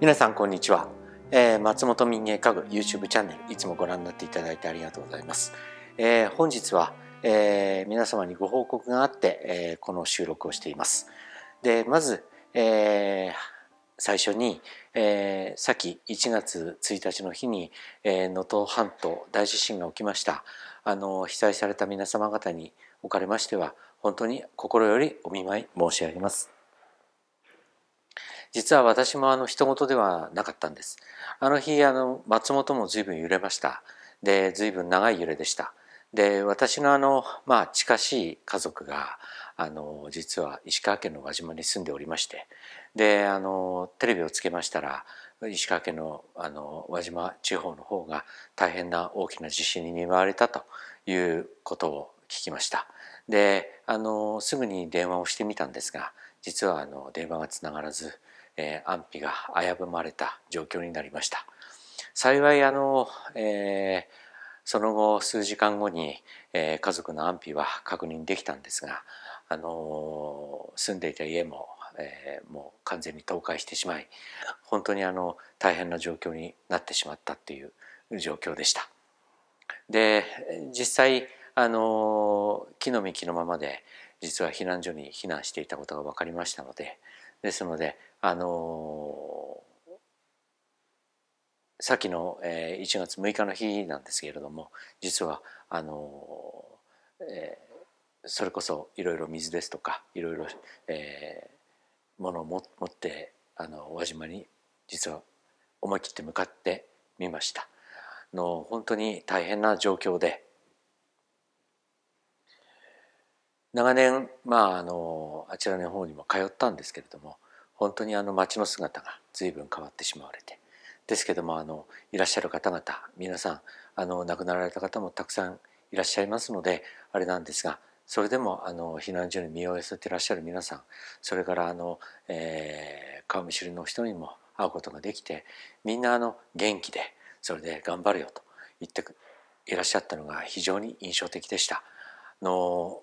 皆さんこんにちは、えー、松本民芸家具 YouTube チャンネルいつもご覧になっていただいてありがとうございます、えー、本日は、えー、皆様にご報告があって、えこの収録をしていますでまず、え最初に、えさっき1月1日の日に能登、えー、能登半島大地震が起きましたあの被災された皆様方におかれましては本当に心よりお見舞い申し上げます実は私もあの人事ではなかったんです。あの日あの松本も随分揺れました。で随分長い揺れでした。で私のあの、まあ、近しい家族があの実は石川県の輪島に住んでおりましてであのテレビをつけましたら石川県のあの輪島地方の方が大変な大きな地震に見舞われたということを聞きました。であのすぐに電話をしてみたんですが実はあの電話がつながらずえー、安否が危ぶまれた状況になりました幸いあの、えー、その後数時間後に、えー、家族の安否は確認できたんですが、あの住んでいた家も、えもう完全に倒壊してしまい本当にあの大変な状況になってしまったっていう状況でした。で実際あの木の幹のままで実は避難所に避難していたことが分かりましたのでですのであのさっきの、えー、1月6日の日なんですけれども実はあの、えー、それこそいろいろ水ですとかいろいろ、えー、ものを持ってあの輪島に実は思い切って向かってみました。の本当に大変な状況で長年、まあ、あのあちらの方にも通ったんですけれども本当にあの街の姿が随分変わってしまわれてですけどもあのいらっしゃる方々皆さんあの亡くなられた方もたくさんいらっしゃいますのであれなんですがそれでもあの避難所に身を寄せてらっしゃる皆さんそれからあの、えー、顔見知りの人にも会うことができてみんなあの元気でそれで頑張るよと言っていらっしゃったのが非常に印象的でした。の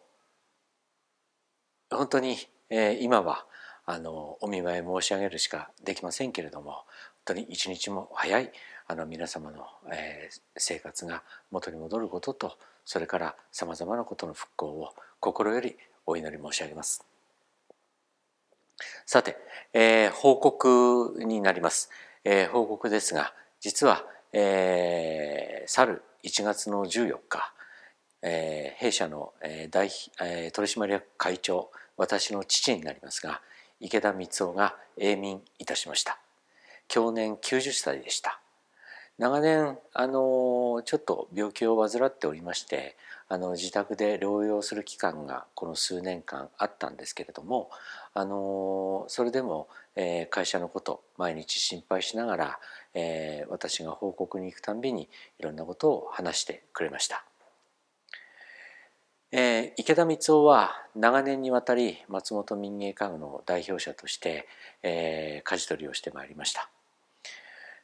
本当に、えー、今はあのお見舞い申し上げるしかできませんけれども本当に一日も早いあの皆様の、えー、生活が元に戻ることとそれからさまざまなことの復興を心よりお祈り申し上げます。さて、えー、報告になります、えー、報告ですが実は、えー、去る1月の14日、えー、弊社の、えー大えー、取締役会長私の父になりますが、池田光雄が永眠いたしました去年90歳でした長年あのちょっと病気を患っておりましてあの自宅で療養する期間がこの数年間あったんですけれどもあのそれでも、えー、会社のこと毎日心配しながら、えー、私が報告に行くたんびにいろんなことを話してくれました。えー、池田光雄は長年にわたり松本民芸家具の代表者として、えー、舵取りをしてまいりました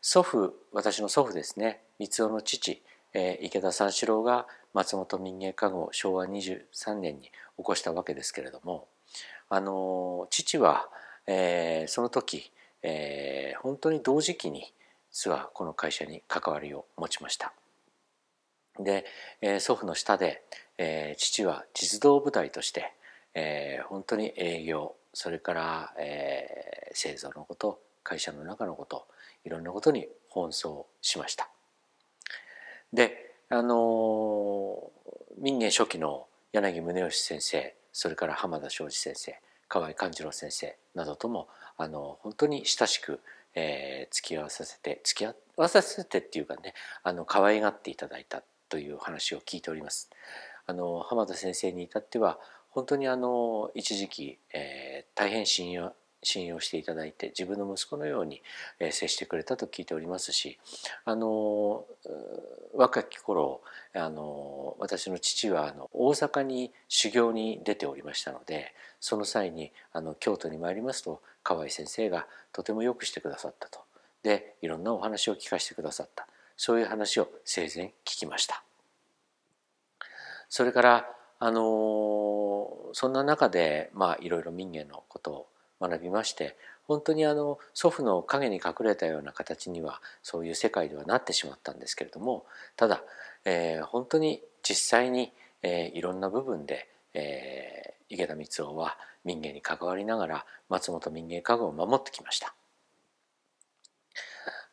祖父私の祖父ですね光雄の父、えー、池田三四郎が松本民芸家具を昭和23年に起こしたわけですけれどもあのー、父は、えー、その時、えー、本当に同時期に実はこの会社に関わりを持ちました。で、えー、祖父の下で、えー、父は実動部隊として、えー、本当に営業それから、えー、製造のこと会社の中のこといろんなことに奔走しました。であの民芸初期の柳宗悦先生それから浜田庄司先生河合勘次郎先生などともあの本当に親しく、えー、付き合わさせて付き合わさせてっていうかねあの可愛がっていただいたという話を聞いております。あの浜田先生に至っては本当にあの一時期、えー、大変信用信用していただいて自分の息子のように、えー、接してくれたと聞いておりますしあの若き頃あの私の父はあの大阪に修行に出ておりましたのでその際にあの京都に参りますと河合先生がとてもよくしてくださったとでいろんなお話を聞かせてくださったそういう話を生前聞きました。それからあのそんな中でまあいろいろ民芸のことを学びまして本当にあの祖父の陰に隠れたような形にはそういう世界ではなってしまったんですけれどもただ、えー、本当に実際に、えー、いろんな部分で、えー、池田光雄は民芸に関わりながら松本民芸家具を守ってきました。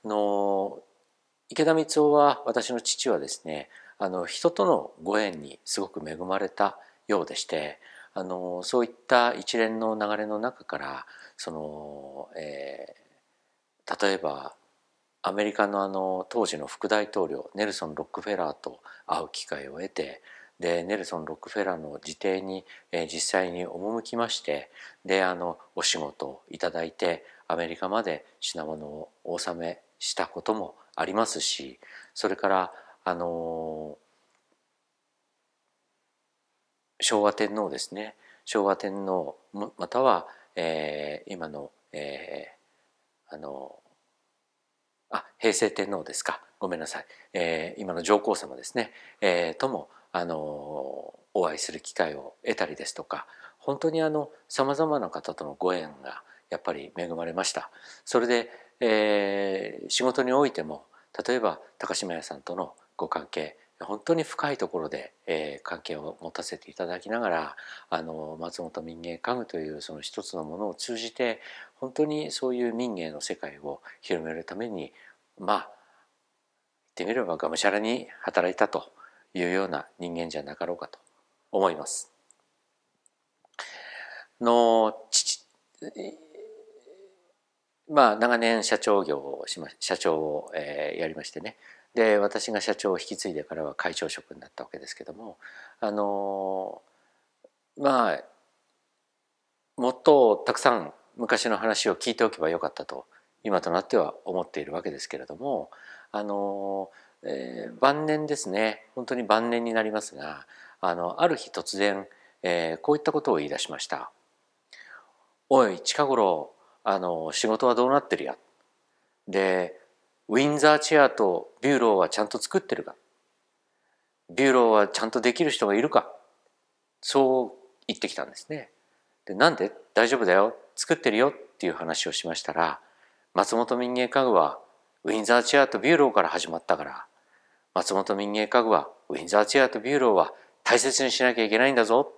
の池田光雄は私の父はですねあの人とのご縁にすごく恵まれたようでしてあのそういった一連の流れの中からその、えー、例えばアメリカのあの当時の副大統領ネルソン・ロックフェラーと会う機会を得てでネルソン・ロックフェラーの自邸に、えー、実際に赴きましてであのお仕事をいただいてアメリカまで品物をお納めしたこともありますしそれからあの昭和天皇ですね昭和天皇または、えー、今の、えー、あのあ平成天皇ですかごめんなさい、えー、今の上皇様ですね、えー、ともあのお会いする機会を得たりですとか本当にあのさまざまな方とのご縁がやっぱり恵まれました。それで、えー、仕事においても例えば高島屋さんとのご関係本当に深いところで、えー、関係を持たせていただきながらあの松本民芸家具というその一つのものを通じて本当にそういう民芸の世界を広めるためにまあ言ってみればがむしゃらに働いたというような人間じゃなかろうかと思います。の父まあ、長年社長業をしま社長を、えー、やりましてねで私が社長を引き継いでからは会長職になったわけですけどもあのー、まあもっとたくさん昔の話を聞いておけばよかったと今となっては思っているわけですけれどもあのー、えー、晩年ですね本当に晩年になりますがあのある日突然、えー、こういったことを言い出しました。おい近頃あの仕事はどうなってるやでウィンザーチェアとビューローはちゃんと作ってるかビューローはちゃんとできる人がいるかそう言ってきたんですね。でなんで大丈夫だよ作ってるよっていう話をしましたら松本民芸家具はウィンザーチェアとビューローから始まったから松本民芸家具はウィンザーチェアとビューローは大切にしなきゃいけないんだぞ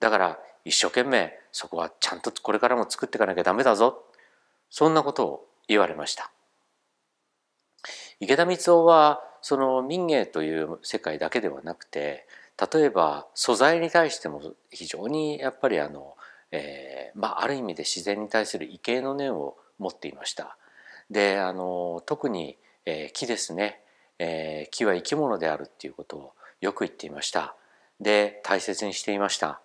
だから一生懸命そこはちゃんとこれからも作っていかなきゃダメだぞそんなことを言われました池田光雄はその民芸という世界だけではなくて例えば素材に対しても非常にやっぱりあの、えー、まあ、ある意味で自然に対する畏敬の念を持っていました。であの特に、えー、木ですね、えー、木は生き物であるっていうことをよく言っていました。で大切にしていました。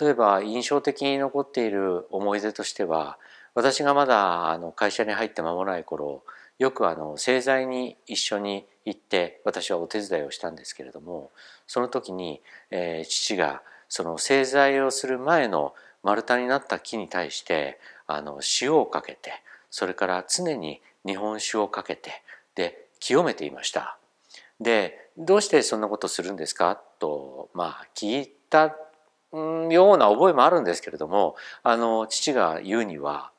例えば印象的に残っている思い出としては私がまだあの会社に入って間もない頃よくあの製材に一緒に行って私はお手伝いをしたんですけれどもその時に、えー、父がその製材をする前の丸太になった木に対してあの塩をかけてそれから常に日本酒をかけてで清めていました。でどうしてそんなことするんですかと、まあ、聞いたような覚えもあるんですけれどもあの父が言うには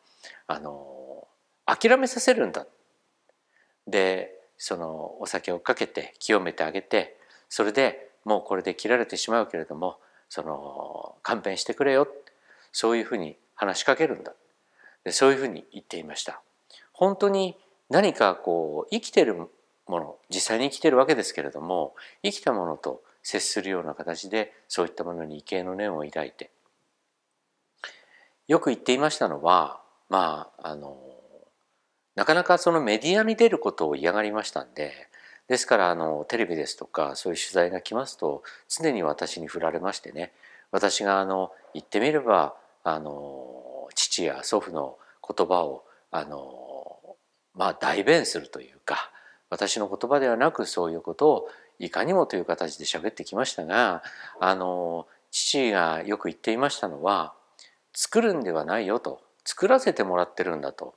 あの諦めさせるんだでそのお酒をかけて清めてあげてそれでもうこれで切られてしまうけれどもその勘弁してくれよそういうふうに話しかけるんだでそういうふうに言っていました。本当に何かこう生きてるもの実際に生きてるわけですけれども生きたものと接するような形でそういったものに畏敬の念を抱いてよく言っていましたのはまああのなかなかそのメディアに出ることを嫌がりましたんでですからあのテレビですとかそういう取材が来ますと常に私に振られましてね私があの言ってみればあの父や祖父の言葉をあのまあ代弁するというか私の言葉ではなくそういうことをいかにもという形で喋ってきましたがあの父がよく言っていましたのは作るんではないよと作らせてもらってるんだと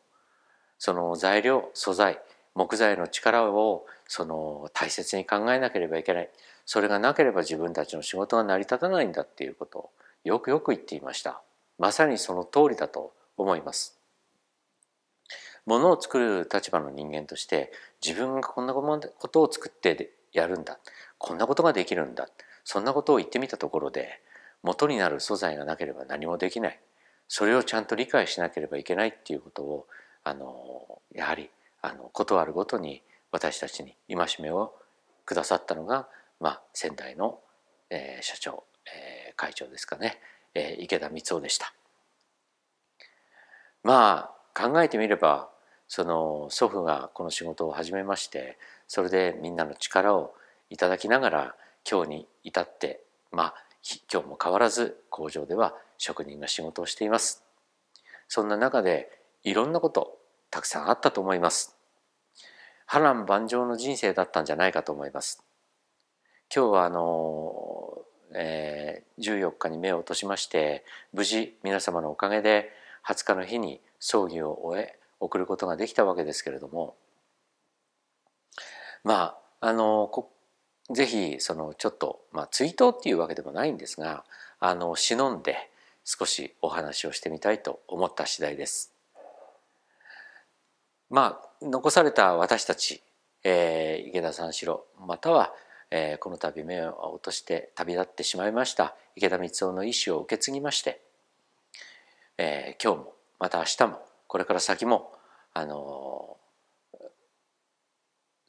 その材料素材木材の力をその大切に考えなければいけないそれがなければ自分たちの仕事が成り立たないんだっていうことをよくよく言っていましたまさにその通りだと思いますものを作る立場の人間として自分がこんなことを作ってやるんだこんなことができるんだそんなことを言ってみたところで元になる素材がなければ何もできないそれをちゃんと理解しなければいけないっていうことをあのやはりあのことあるごとに私たちに戒めをくださったのが、まあ、仙台の、えー、社長、えー、会長ですかね、えー、池田光雄でした。まあ考えてみればその祖父がこの仕事を始めましてそれでみんなの力をいただきながら今日に至ってまあ今日も変わらず工場では職人が仕事をしていますそんな中でいろんなことたくさんあったと思います波乱万丈の人生だったんじゃないかと思います今日はあの、えー、14日に目を落としまして無事皆様のおかげで20日の日に葬儀を終え送ることができたわけですけれどもまああのこぜひそのちょっと、まあ、追悼っていうわけでもないんですがあの忍んで少しお話をしてみたいと思った次第です。まあ残された私たち、えー、池田三四郎または、えー、この度目を落として旅立ってしまいました池田光雄の意思を受け継ぎまして、えー、今日もまた明日もこれから先もあの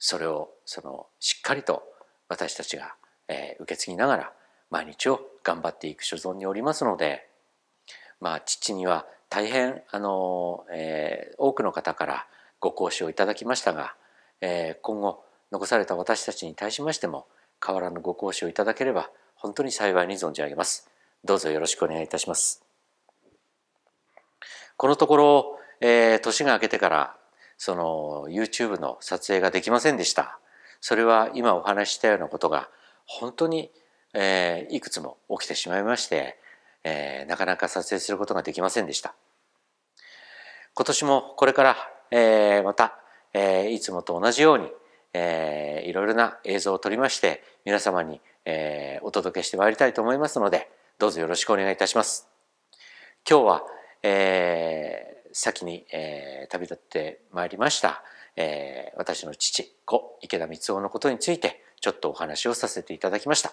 それをそのしっかりと私たちが、え受け継ぎながら毎日を頑張っていく所存におりますので、まあ、父には大変あの、えー、多くの方からご講師をいただきましたが、えー、今後残された私たちに対しましても変わらぬご講師をいただければ本当に幸いに存じ上げます。どうぞよろしくお願いいたします。このところ、えー、年が明けてからその YouTube の撮影ができませんでした。それは今お話したようなことが本当に、えー、いくつも起きてしまいまして、えー、なかなか撮影することができませんでした。今年もこれから、えー、また、えいつもと同じように、えー、いろいろな映像を撮りまして皆様に、えお届けしてまいりたいと思いますのでどうぞよろしくお願いいたします。今日は、え先に、えー、旅立ってまいりました、えー、私の父子池田光雄のことについてちょっとお話をさせていただきました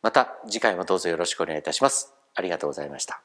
また次回もどうぞよろしくお願いいたしますありがとうございました